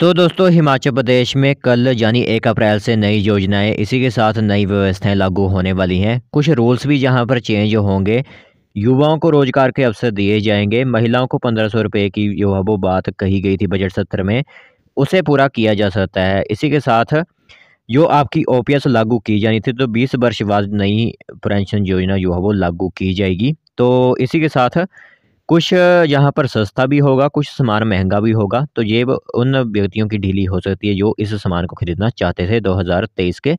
तो दोस्तों हिमाचल प्रदेश में कल यानी एक अप्रैल से नई योजनाएं इसी के साथ नई व्यवस्थाएं लागू होने वाली हैं कुछ रूल्स भी यहां पर चेंज होंगे युवाओं को रोजगार के अवसर दिए जाएंगे महिलाओं को पंद्रह सौ रुपये की जो है वो बात कही गई थी बजट सत्र में उसे पूरा किया जा सकता है इसी के साथ जो आपकी ओ लागू की जानी थी तो बीस वर्ष बाद नई पेंशन योजना जो है वो लागू की जाएगी तो इसी के साथ कुछ यहाँ पर सस्ता भी होगा कुछ सामान महंगा भी होगा तो ये उन व्यक्तियों की ढीली हो सकती है जो इस सामान को खरीदना चाहते थे 2023 के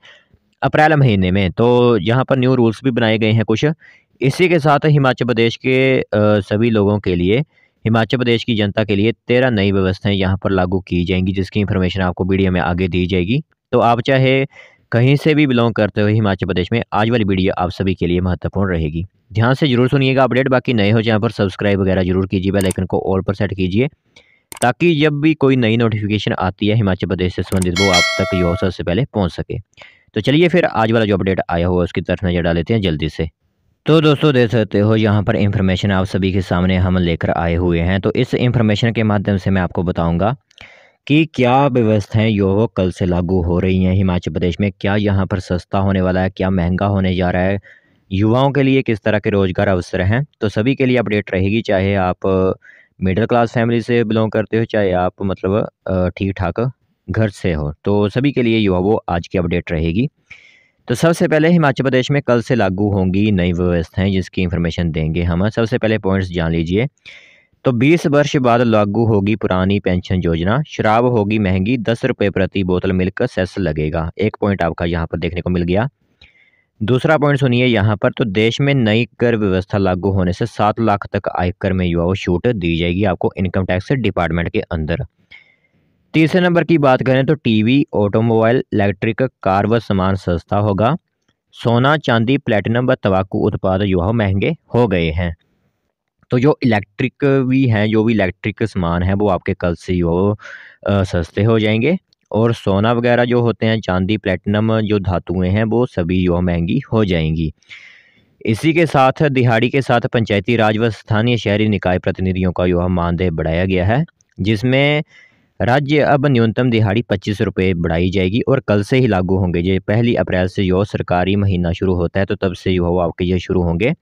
अप्रैल महीने में तो यहाँ पर न्यू रूल्स भी बनाए गए हैं कुछ इसी के साथ हिमाचल प्रदेश के सभी लोगों के लिए हिमाचल प्रदेश की जनता के लिए तेरह नई व्यवस्थाएं यहाँ पर लागू की जाएंगी जिसकी इन्फॉर्मेशन आपको वीडियो में आगे दी जाएगी तो आप चाहे कहीं से भी बिलोंग करते हुए हिमाचल प्रदेश में आज वाली वीडियो आप सभी के लिए महत्वपूर्ण रहेगी ध्यान से जरूर सुनिएगा अपडेट बाकी नए हो यहाँ पर सब्सक्राइब वगैरह जरूर कीजिए बेल आइकन को ऑल पर सेट कीजिए ताकि जब भी कोई नई नोटिफिकेशन आती है हिमाचल प्रदेश से संबंधित वो आप तक यो सबसे पहले पहुँच सके तो चलिए फिर आज वाला जो अपडेट आया हुआ उसकी तरफ नज़र डाल लेते हैं जल्दी से तो दोस्तों देख सकते हो यहाँ पर इंफॉर्मेशन आप सभी के सामने हम लेकर आए हुए हैं तो इस इंफॉर्मेशन के माध्यम से मैं आपको बताऊंगा कि क्या व्यवस्थाएं यो कल से लागू हो रही हैं हिमाचल प्रदेश में क्या यहाँ पर सस्ता होने वाला है क्या महंगा होने जा रहा है युवाओं के लिए किस तरह के रोज़गार अवसर हैं तो सभी के लिए अपडेट रहेगी चाहे आप मिडिल क्लास फैमिली से बिलोंग करते हो चाहे आप मतलब ठीक ठाक घर से हो तो सभी के लिए युवा वो आज की अपडेट रहेगी तो सबसे पहले हिमाचल प्रदेश में कल से लागू होंगी नई व्यवस्थाएं जिसकी इन्फॉर्मेशन देंगे हम सबसे पहले पॉइंट्स जान लीजिए तो 20 वर्ष बाद लागू होगी पुरानी पेंशन योजना शराब होगी महंगी दस रुपये प्रति बोतल मिलकर सेस लगेगा एक पॉइंट आपका यहाँ पर देखने को मिल गया दूसरा पॉइंट सुनिए यहाँ पर तो देश में नई कर व्यवस्था लागू होने से सात लाख तक आयकर में युवाओं छूट दी जाएगी आपको इनकम टैक्स डिपार्टमेंट के अंदर तीसरे नंबर की बात करें तो टीवी ऑटोमोबाइल इलेक्ट्रिक कार व सामान सस्ता होगा सोना चांदी प्लेटिनम व तंबाकू उत्पाद युवाओं महंगे हो गए हैं तो जो इलेक्ट्रिक भी हैं जो भी इलेक्ट्रिक सामान है वो आपके कल से युवाओं सस्ते हो जाएंगे और सोना वगैरह जो होते हैं चांदी प्लेटिनम जो धातुएं हैं वो सभी जो महंगी हो जाएंगी इसी के साथ दिहाड़ी के साथ पंचायती राज व स्थानीय शहरी निकाय प्रतिनिधियों का युवा मानदेय बढ़ाया गया है जिसमें राज्य अब न्यूनतम दिहाड़ी पच्चीस रुपये बढ़ाई जाएगी और कल से ही लागू होंगे जो पहली अप्रैल से जो सरकारी महीना शुरू होता है तो तब से जो आपके ये शुरू होंगे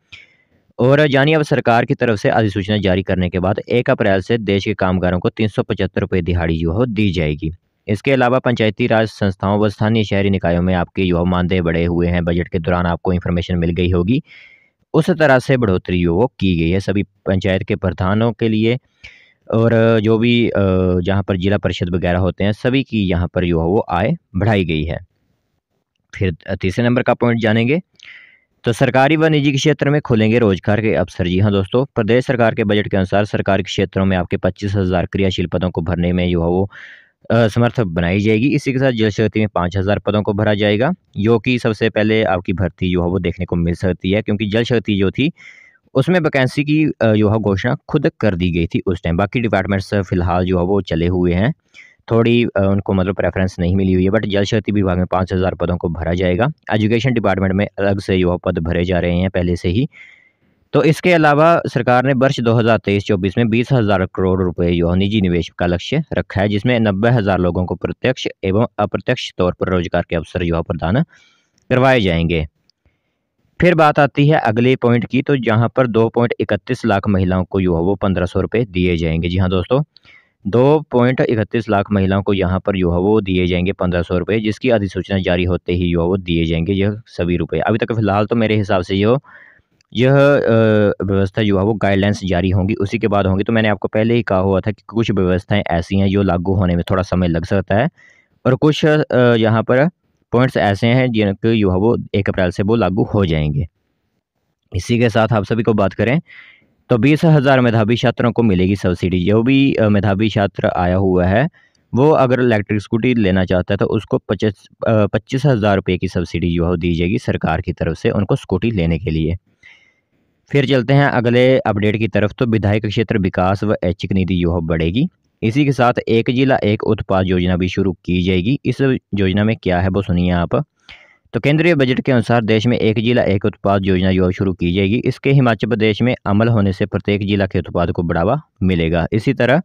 और जानिए अब सरकार की तरफ से अधिसूचना जारी करने के बाद एक अप्रैल से देश के कामगारों को तीन सौ पचहत्तर रुपये दिहाड़ी जो हो दी जाएगी इसके अलावा पंचायती राज संस्थाओं व स्थानीय शहरी निकायों में आपके युवा मानदेय बढ़े हुए हैं बजट के दौरान आपको इन्फॉर्मेशन मिल गई होगी उस तरह से बढ़ोतरी वो की गई है सभी पंचायत के प्रधानों के लिए और जो भी जहाँ पर जिला परिषद वगैरह होते हैं सभी की यहाँ पर जो है वो आय बढ़ाई गई है फिर तीसरे नंबर का पॉइंट जानेंगे तो सरकारी व निजी क्षेत्र में खुलेंगे रोजगार के अवसर जी हाँ दोस्तों प्रदेश सरकार के बजट के अनुसार सरकारी क्षेत्रों में आपके पच्चीस हज़ार क्रियाशील पदों को भरने में जो है वो समर्थ बनाई जाएगी इसी के साथ जल शक्ति में पाँच हज़ार पदों को भरा जाएगा जो कि सबसे पहले आपकी भर्ती जो है वो देखने को मिल सकती है क्योंकि जल शक्ति जो थी उसमें वैकेंसी की जो है घोषणा खुद कर दी गई थी उस टाइम बाकी डिपार्टमेंट्स फ़िलहाल जो है वो चले हुए हैं थोड़ी उनको मतलब प्रेफरेंस नहीं मिली हुई है बट जल शक्ति विभाग में पाँच हज़ार पदों को भरा जाएगा एजुकेशन डिपार्टमेंट में अलग से जो पद भरे जा रहे हैं पहले से ही तो इसके अलावा सरकार ने वर्ष 2023-24 में बीस हज़ार करोड़ रुपए यौन निजी निवेश का लक्ष्य रखा है जिसमें नब्बे हज़ार लोगों को प्रत्यक्ष एवं अप्रत्यक्ष तौर पर रोजगार के अवसर जो प्रदान करवाए जाएंगे फिर बात आती है अगले पॉइंट की तो जहां पर दो पॉइंट इकतीस लाख महिलाओं को युवा वो पंद्रह सौ रुपये दिए जाएंगे जी हाँ दोस्तों दो पॉइंट इकतीस लाख महिलाओं को यहाँ पर युवा वो दिए जाएंगे पंद्रह सौ रुपये जिसकी अधिसूचना जारी होते ही युवा वो दिए जाएंगे यह सभी रुपये अभी तक फिलहाल तो मेरे हिसाब से जो यह व्यवस्था जो है वो गाइडलाइंस जारी होंगी उसी के बाद होंगी तो मैंने आपको पहले ही कहा हुआ था कि कुछ व्यवस्थाएं ऐसी हैं जो लागू होने में थोड़ा समय लग सकता है और कुछ यहाँ पर पॉइंट्स ऐसे हैं जिनके जो है वो एक अप्रैल से वो लागू हो जाएंगे इसी के साथ आप सभी को बात करें तो बीस हज़ार मेधावी छात्रों को मिलेगी सब्सिडी जो भी मेधावी छात्र आया हुआ है वो अगर इलेक्ट्रिक स्कूटी लेना चाहता है तो उसको पच्चीस पच्चीस हज़ार रुपये की सब्सिडी जो है दी जाएगी सरकार की तरफ से उनको स्कूटी लेने के लिए फिर चलते हैं अगले अपडेट की तरफ तो विधायक क्षेत्र विकास व ऐच्छिक नीति यह बढ़ेगी इसी के साथ एक जिला एक उत्पाद योजना भी शुरू की जाएगी इस योजना में क्या है वो सुनिए आप तो केंद्रीय बजट के अनुसार देश में एक जिला एक उत्पाद योजना जो शुरू की जाएगी इसके हिमाचल प्रदेश में अमल होने से प्रत्येक जिला के उत्पाद को बढ़ावा मिलेगा इसी तरह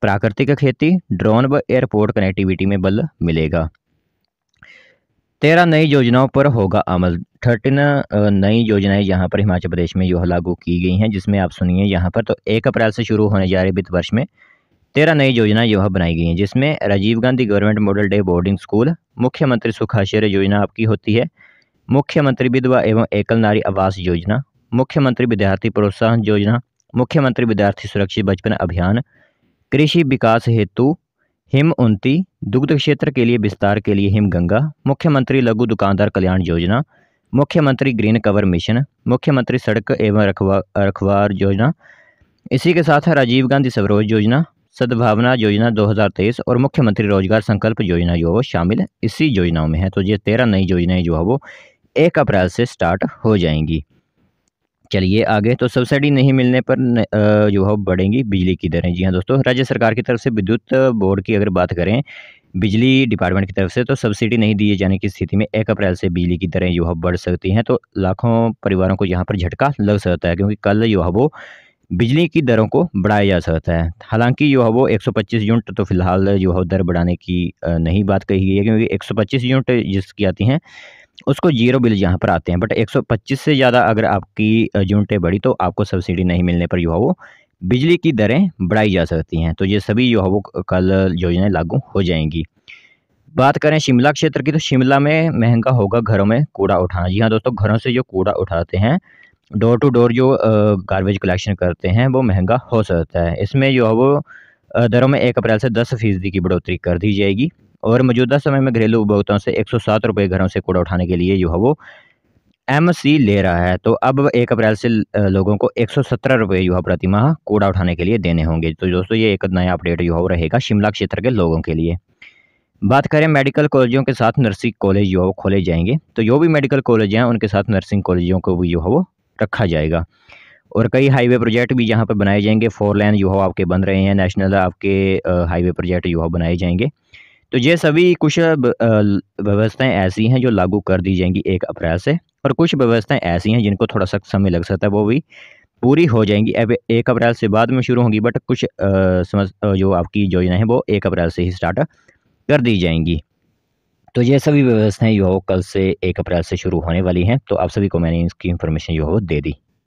प्राकृतिक खेती ड्रोन व एयरपोर्ट कनेक्टिविटी में बल मिलेगा तेरह नई योजनाओं पर होगा अमल थर्टीन नई योजनाएं यहाँ पर हिमाचल प्रदेश में जो लागू की गई हैं जिसमें आप सुनिए यहाँ पर तो एक अप्रैल से शुरू होने जा रहे वित्त वर्ष में तेरह नई योजनाएं जो बनाई गई हैं जिसमें Rajiv Gandhi government model day boarding school मुख्यमंत्री सुखाश्चर्य योजना आपकी होती है मुख्यमंत्री विधवा एवं एकल नारी आवास योजना मुख्यमंत्री विद्यार्थी प्रोत्साहन योजना मुख्यमंत्री विद्यार्थी सुरक्षित बचपन अभियान कृषि विकास हेतु हिम उन्ती दुग्ध क्षेत्र के लिए विस्तार के लिए हिम गंगा मुख्यमंत्री लघु दुकानदार कल्याण योजना मुख्यमंत्री ग्रीन कवर मिशन मुख्यमंत्री सड़क एवं रखवा रखवार योजना इसी के साथ है राजीव गांधी स्वरोज योजना सद्भावना योजना 2023 और मुख्यमंत्री रोजगार संकल्प योजना जो है शामिल इसी योजनाओं में है तो ये तेरह नई योजनाएं जो है वो एक अप्रैल से स्टार्ट हो जाएंगी चलिए आगे तो सब्सिडी नहीं मिलने पर जो है बढ़ेंगी बिजली की दरें जी हाँ दोस्तों राज्य सरकार की तरफ से विद्युत बोर्ड की अगर बात करें बिजली डिपार्टमेंट की तरफ से तो सब्सिडी नहीं दिए जाने की स्थिति में एक अप्रैल से बिजली की दरें युवा बढ़ सकती हैं तो लाखों परिवारों को यहाँ पर झटका लग सकता है क्योंकि कल जो है वो बिजली की दरों को बढ़ाया जा सकता है हालांकि जो है वो 125 यूनिट तो फिलहाल जो है दर बढ़ाने की नहीं बात कही गई है क्योंकि 125 यूनिट जिसकी आती हैं उसको जीरो बिल यहाँ पर आते हैं बट 125 से ज़्यादा अगर आपकी यूनिटें बढ़ी तो आपको सब्सिडी नहीं मिलने पर जो है वो बिजली की दरें बढ़ाई जा सकती हैं तो ये सभी जो है वो कल योजनाएँ लागू हो जाएंगी बात करें शिमला क्षेत्र की तो शिमला में महंगा होगा घरों में कूड़ा उठाना जी हाँ दोस्तों घरों से जो कूड़ा उठाते हैं डोर टू डोर जो गार्बेज कलेक्शन करते हैं वो महंगा हो सकता है इसमें जो है वो दरों में एक अप्रैल से दस फीसदी की बढ़ोतरी कर दी जाएगी और मौजूदा समय में घरेलू उपभोक्ताओं से एक सौ सात रुपये घरों से कूड़ा उठाने के लिए जो है वो सी ले रहा है तो अब एक अप्रैल से लोगों को एक सौ सत्रह रुपये युवा प्रतिमाह कूड़ा उठाने के लिए देने होंगे तो दोस्तों ये एक नया अपडेट युवा रहेगा शिमला क्षेत्र के लोगों के लिए बात करें मेडिकल कॉलेजों के साथ नर्सिंग कॉलेज जो वो खोले जाएंगे तो जो भी मेडिकल कॉलेज हैं उनके साथ नर्सिंग कॉलेजों को भी जो है वो रखा जाएगा और कई हाईवे प्रोजेक्ट भी यहां पर बनाए जाएंगे फोर लाइन जो है आपके बन रहे हैं नेशनल आपके हाईवे प्रोजेक्ट जो बनाए जाएंगे तो ये सभी कुछ व्यवस्थाएँ ऐसी हैं जो लागू कर दी जाएंगी एक अप्रैल से और कुछ व्यवस्थाएं ऐसी हैं जिनको थोड़ा सा समय लग सकता है वो भी पूरी हो जाएंगी अब एक अप्रैल से बाद में शुरू होंगी बट कुछ आ, समझ जो आपकी योजना है वो एक अप्रैल से ही स्टार्ट कर दी जाएंगी तो ये सभी व्यवस्थाएं जो हो कल से एक अप्रैल से शुरू होने वाली हैं तो आप सभी को मैंने इसकी इन्फॉर्मेशन जो हो दे दी